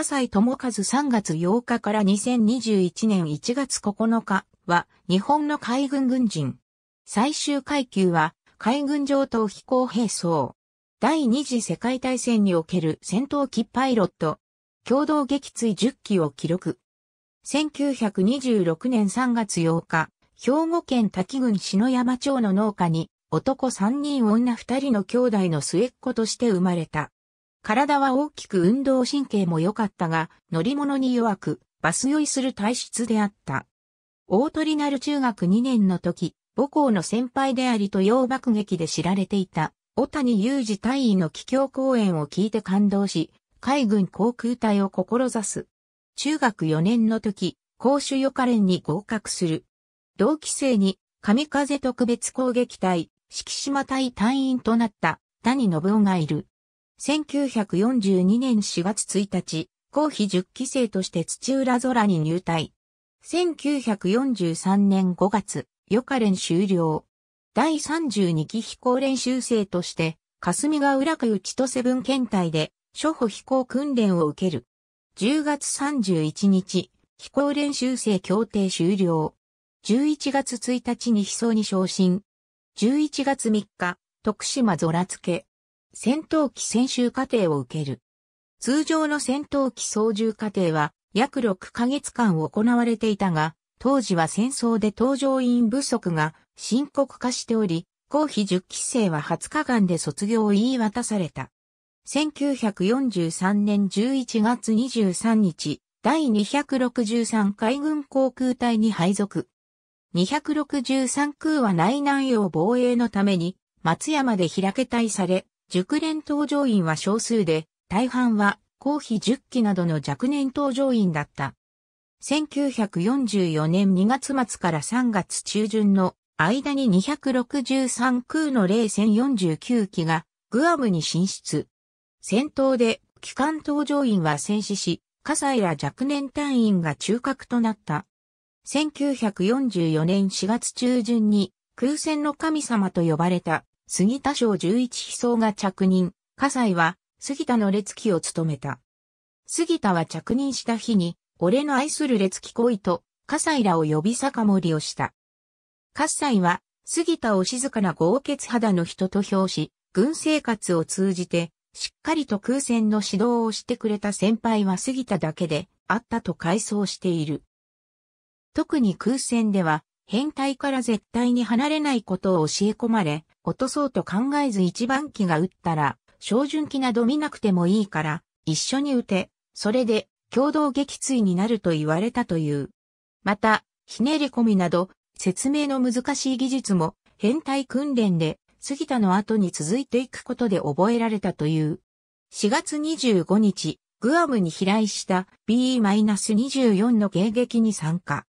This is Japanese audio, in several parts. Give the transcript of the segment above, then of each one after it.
笠井智和3月8日から2021年1月9日は日本の海軍軍人。最終階級は海軍上等飛行兵装。第二次世界大戦における戦闘機パイロット。共同撃墜10機を記録。1926年3月8日、兵庫県滝郡篠山町の農家に男3人女2人の兄弟の末っ子として生まれた。体は大きく運動神経も良かったが、乗り物に弱く、バス酔いする体質であった。大鳥なる中学2年の時、母校の先輩でありと洋爆撃で知られていた、小谷雄二大尉の帰郷講演を聞いて感動し、海軍航空隊を志す。中学4年の時、公衆予科連に合格する。同期生に、神風特別攻撃隊、敷島隊隊員となった、谷信夫がいる。1942年4月1日、後費10期生として土浦空に入隊。1943年5月、予科練終了。第32期飛行練習生として、霞ヶ浦区千歳分検隊で、初歩飛行訓練を受ける。10月31日、飛行練習生協定終了。11月1日に飛走に昇進。11月3日、徳島空付。け。戦闘機専修課程を受ける。通常の戦闘機操縦課程は約6ヶ月間行われていたが、当時は戦争で搭乗員不足が深刻化しており、公費10期生は20日間で卒業を言い渡された。1943年11月23日、第263海軍航空隊に配属。263空は内南洋防衛のために松山で開け隊され、熟練搭乗員は少数で、大半は後費10期などの若年搭乗員だった。1944年2月末から3月中旬の間に263空の零戦4 9機がグアムに進出。戦闘で機関搭乗員は戦死し、火災ら若年隊員が中核となった。1944年4月中旬に空戦の神様と呼ばれた杉田省十一飛僧が着任、葛西は杉田の列機を務めた。杉田は着任した日に、俺の愛する列記恋と、葛西らを呼び酒盛りをした。葛西は、杉田を静かな豪傑肌の人と評し、軍生活を通じて、しっかりと空戦の指導をしてくれた先輩は杉田だけで、あったと回想している。特に空戦では、変態から絶対に離れないことを教え込まれ、落とそうと考えず一番機が打ったら、照準機など見なくてもいいから、一緒に打て、それで、共同撃墜になると言われたという。また、ひねり込みなど、説明の難しい技術も、変態訓練で、杉田の後に続いていくことで覚えられたという。4月25日、グアムに飛来した BE-24 の迎撃に参加。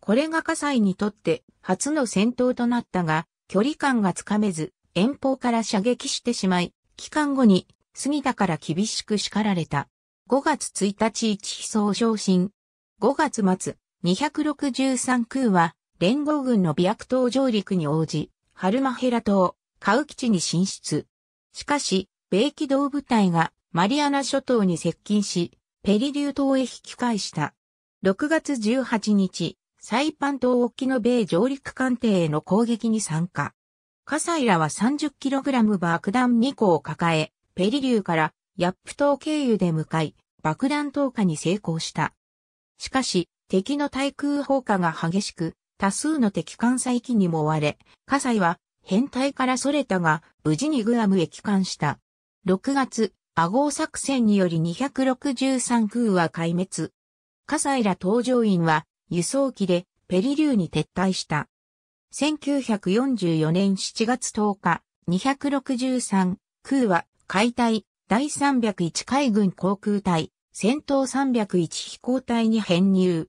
これが火災にとって初の戦闘となったが、距離感がつかめず、遠方から射撃してしまい、帰還後に、杉田から厳しく叱られた。5月1日一飛送昇進。5月末、263空は、連合軍の美白島上陸に応じ、ハルマヘラ島、カウキ地に進出。しかし、米機動部隊がマリアナ諸島に接近し、ペリリュー島へ引き返した。6月18日、サイパン島沖の米上陸艦艇への攻撃に参加。カサイラは 30kg 爆弾2個を抱え、ペリリューからヤップ島経由で向かい、爆弾投下に成功した。しかし、敵の対空砲火が激しく、多数の敵艦載機にも追われ、火災は編隊からそれたが、無事にグアムへ帰還した。6月、アゴー作戦により263空は壊滅。火災ら搭乗員は輸送機でペリリューに撤退した。1944年7月10日、263空は解体第301海軍航空隊戦闘301飛行隊に編入。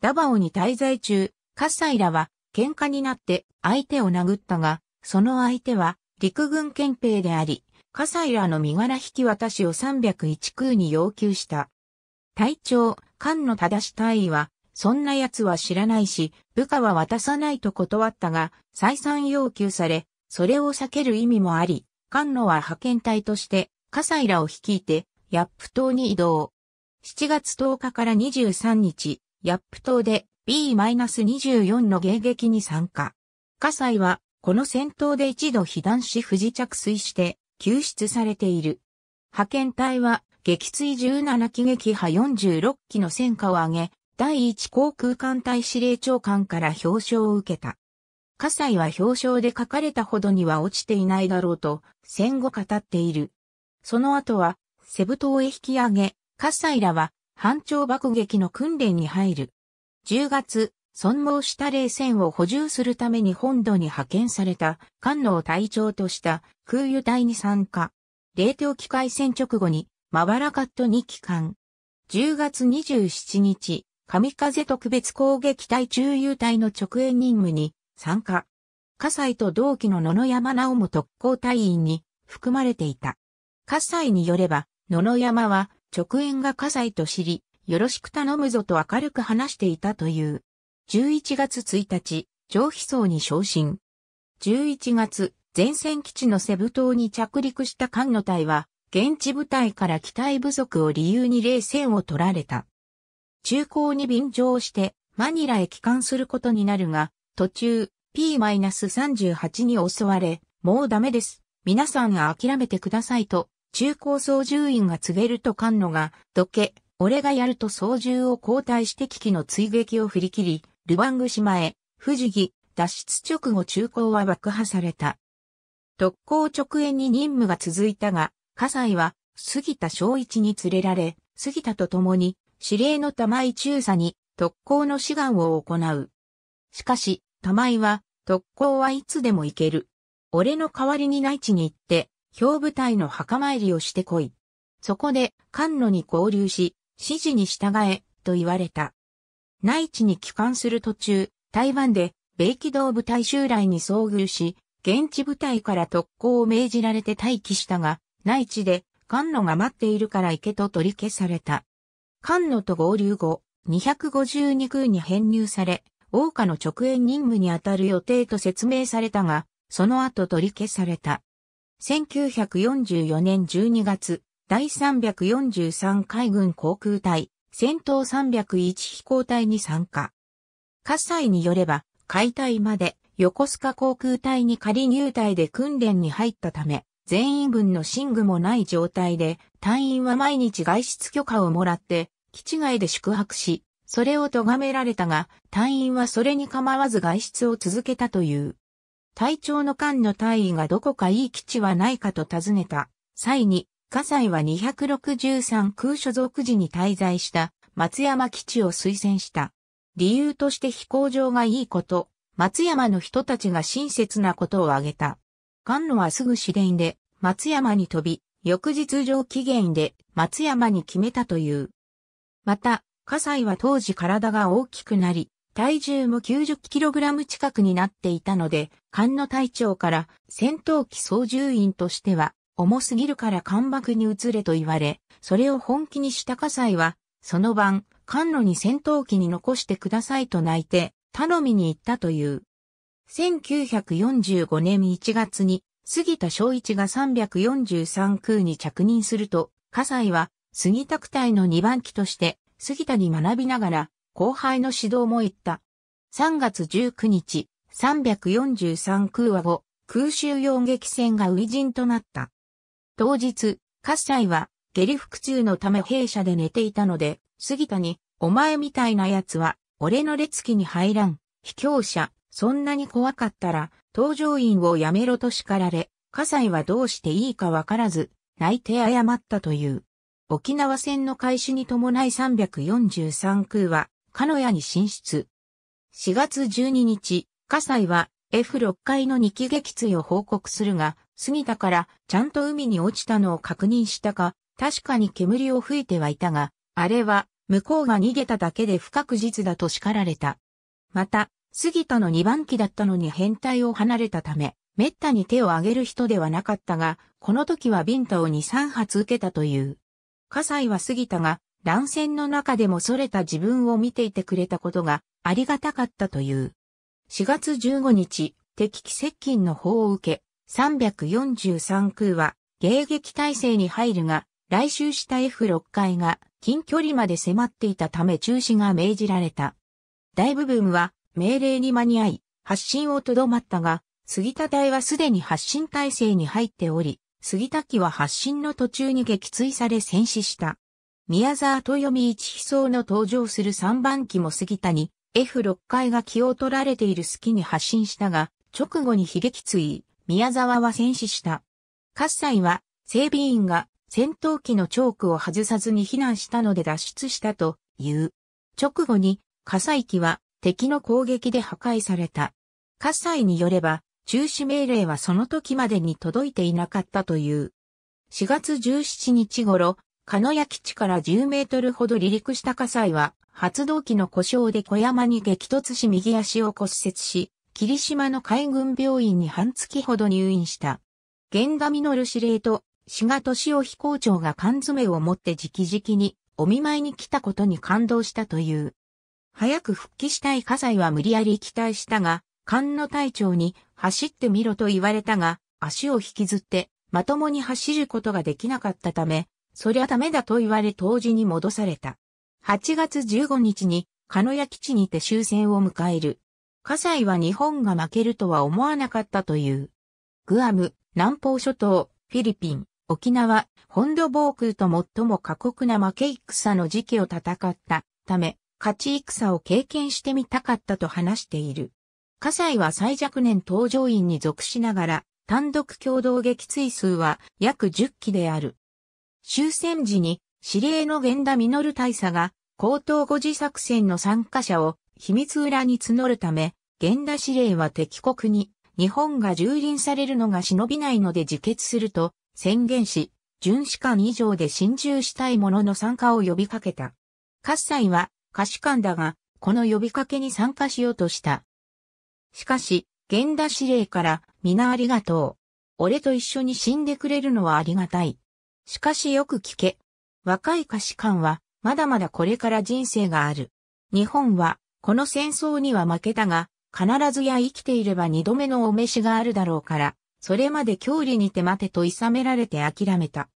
ダバオに滞在中、カサイらは喧嘩になって相手を殴ったが、その相手は陸軍憲兵であり、カサイらの身柄引き渡しを301空に要求した。隊長、菅野正大はそんな奴は知らないし、部下は渡さないと断ったが、再三要求され、それを避ける意味もあり、菅野は派遣隊として、葛西らを率いて、ヤップ島に移動。7月10日から23日、ヤップ島で B-24 の迎撃に参加。葛西は、この戦闘で一度被弾し不時着水して、救出されている。派遣隊は、撃墜17機撃破46機の戦果を上げ、第一航空艦隊司令長官から表彰を受けた。葛西は表彰で書かれたほどには落ちていないだろうと、戦後語っている。その後は、セブ島へ引き上げ、葛西らは、反長爆撃の訓練に入る。10月、損耗した冷戦を補充するために本土に派遣された、官能隊長とした空輸隊に参加。冷凍機械戦直後に、まばらカットに帰還。10月27日、神風特別攻撃隊中遊隊の直営任務に参加。葛西と同期の野々山直も特攻隊員に含まれていた。葛西によれば、野々山は直縁が葛西と知り、よろしく頼むぞと明るく話していたという。11月1日、上皮層に昇進。11月、前線基地のセブ島に着陸した艦の隊は、現地部隊から機体不足を理由に冷戦を取られた。中高に便乗してマニラへ帰還することになるが、途中 P-38 に襲われ、もうダメです。皆さんが諦めてくださいと、中高操縦員が告げると菅野が、どけ、俺がやると操縦を交代して危機の追撃を振り切り、ルバング島へ、藤儀、脱出直後中高は爆破された。特攻直縁に任務が続いたが、葛西は杉田昭一に連れられ、杉田と共に司令の玉井中佐に特攻の志願を行う。しかし、玉井は、特攻はいつでも行ける。俺の代わりに内地に行って、兵部隊の墓参りをしてこい。そこで、菅野に合流し、指示に従え、と言われた。内地に帰還する途中、台湾で、米機動部隊襲来に遭遇し、現地部隊から特攻を命じられて待機したが、内地で、菅野が待っているから行けと取り消された。菅野と合流後、252空に編入され、王家の直縁任務に当たる予定と説明されたが、その後取り消された。1944年12月、第343海軍航空隊、戦闘301飛行隊に参加。火災によれば、解体まで横須賀航空隊に仮入隊で訓練に入ったため、全員分の寝具もない状態で、隊員は毎日外出許可をもらって、基地外で宿泊し、それを咎められたが、隊員はそれに構わず外出を続けたという。隊長の間の隊員がどこかいい基地はないかと尋ねた。際に、火災は263空所属時に滞在した松山基地を推薦した。理由として飛行場がいいこと、松山の人たちが親切なことを挙げた。菅野はすぐ市電で松山に飛び、翌日上期限で松山に決めたという。また、葛西は当時体が大きくなり、体重も 90kg 近くになっていたので、菅野隊長から戦闘機操縦員としては重すぎるから艦幕に移れと言われ、それを本気にした葛西は、その晩、菅野に戦闘機に残してくださいと泣いて、頼みに行ったという。1945年1月に杉田昭一が343空に着任すると、葛西は杉田区隊の2番機として杉田に学びながら後輩の指導も行った。3月19日、343空は後、空襲用撃戦が初陣となった。当日、葛西は下痢腹痛のため弊社で寝ていたので、杉田に、お前みたいな奴は、俺の列機に入らん、卑怯者、そんなに怖かったら、搭乗員をやめろと叱られ、葛西はどうしていいかわからず、泣いて謝ったという。沖縄戦の開始に伴い343空は、鹿屋に進出。4月12日、葛西は F6 階の2機撃墜を報告するが、杉田からちゃんと海に落ちたのを確認したか、確かに煙を吹いてはいたが、あれは向こうが逃げただけで不確実だと叱られた。また、杉田の2番機だったのに変態を離れたため、滅多に手を挙げる人ではなかったが、この時はビンタを2、3発受けたという。葛西は杉田が、乱戦の中でもそれた自分を見ていてくれたことがありがたかったという。4月15日、敵機接近の法を受け、343空は迎撃態勢に入るが、来襲した F6 回が近距離まで迫っていたため中止が命じられた。大部分は命令に間に合い、発進をとどまったが、杉田隊はすでに発進体制に入っており、杉田機は発進の途中に撃墜され戦死した。宮沢豊美一飛僧の登場する3番機も杉田に F6 階が気を取られている隙に発進したが、直後に悲劇追、宮沢は戦死した。喝采は、整備員が戦闘機のチョークを外さずに避難したので脱出したという。直後に、火災機は敵の攻撃で破壊された。火災によれば、中止命令はその時までに届いていなかったという。4月17日頃、鹿屋基地から10メートルほど離陸した火災は、発動機の故障で小山に激突し右足を骨折し、霧島の海軍病院に半月ほど入院した。神の実司令と志賀敏夫飛行長が缶詰を持って直々にお見舞いに来たことに感動したという。早く復帰したい火災は無理やり期待したが、菅野隊長に走ってみろと言われたが、足を引きずって、まともに走ることができなかったため、そりゃダメだと言われ当時に戻された。8月15日に、鹿屋基地にて終戦を迎える。葛西は日本が負けるとは思わなかったという。グアム、南方諸島、フィリピン、沖縄、本土防空と最も過酷な負け戦の時期を戦ったため、勝ち戦を経験してみたかったと話している。葛西は最弱年登場員に属しながら、単独共同撃墜数は約10機である。終戦時に司令の源田実大佐が、高等五次作戦の参加者を秘密裏に募るため、源田司令は敵国に、日本が蹂躙されるのが忍びないので自決すると宣言し、巡視官以上で侵入したい者の参加を呼びかけた。葛西は歌視官だが、この呼びかけに参加しようとした。しかし、源田司令から、皆ありがとう。俺と一緒に死んでくれるのはありがたい。しかしよく聞け。若い歌詞官は、まだまだこれから人生がある。日本は、この戦争には負けたが、必ずや生きていれば二度目のお召しがあるだろうから、それまで郷里にて待てと諌められて諦めた。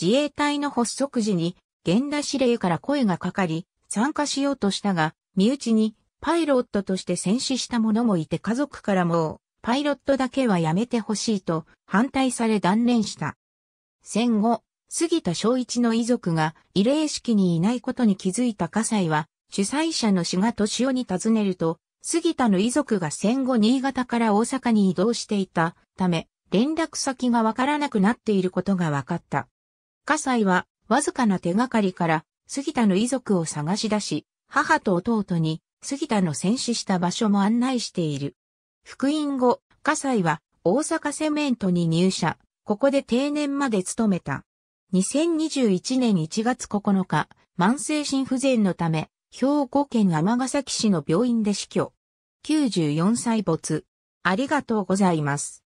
自衛隊の発足時に、源田司令から声がかかり、参加しようとしたが、身内にパイロットとして戦死した者もいて家族からもパイロットだけはやめてほしいと反対され断念した。戦後、杉田昭一の遺族が慰霊式にいないことに気づいた葛西は、主催者の志賀敏夫に尋ねると、杉田の遺族が戦後新潟から大阪に移動していたため、連絡先がわからなくなっていることが分かった。葛西は、わずかな手がかりから、杉田の遺族を探し出し、母と弟に杉田の戦死した場所も案内している。復員後、葛西は大阪セメントに入社、ここで定年まで勤めた。2021年1月9日、慢性心不全のため、兵庫県尼崎市の病院で死去。94歳没。ありがとうございます。